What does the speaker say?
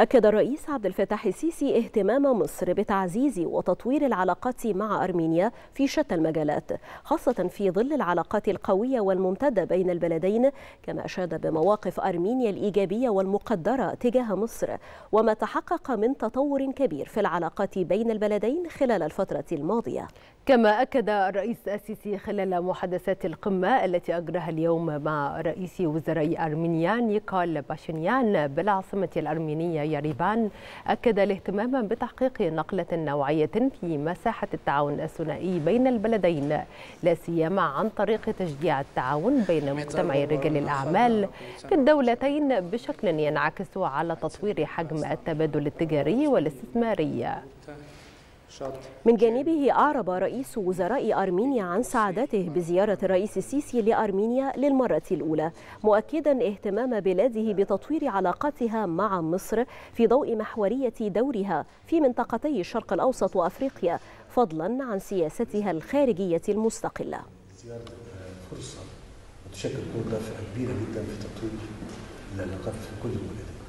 أكد الرئيس عبد الفتاح السيسي اهتمام مصر بتعزيز وتطوير العلاقات مع أرمينيا في شتى المجالات خاصة في ظل العلاقات القوية والممتدة بين البلدين كما أشاد بمواقف أرمينيا الإيجابية والمقدرة تجاه مصر وما تحقق من تطور كبير في العلاقات بين البلدين خلال الفترة الماضية كما أكد الرئيس السيسي خلال محادثات القمة التي أجراها اليوم مع رئيس وزراء أرمينيا نيكول باشنيان بالعاصمة الأرمينية ياريبان أكد الاهتمام بتحقيق نقلة نوعية في مساحة التعاون الثنائي بين البلدين لا سيما عن طريق تشجيع التعاون بين مجتمعي رجال الأعمال في الدولتين بشكل ينعكس على تطوير حجم التبادل التجاري والاستثماري من جانبه أعرب رئيس وزراء أرمينيا عن سعادته بزيارة الرئيس السيسي لأرمينيا للمرة الأولى مؤكدا اهتمام بلاده بتطوير علاقاتها مع مصر في ضوء محورية دورها في منطقتي الشرق الأوسط وأفريقيا فضلا عن سياستها الخارجية المستقلة فرصة متشكر جدا في تطوير العلاقات في كل البلدان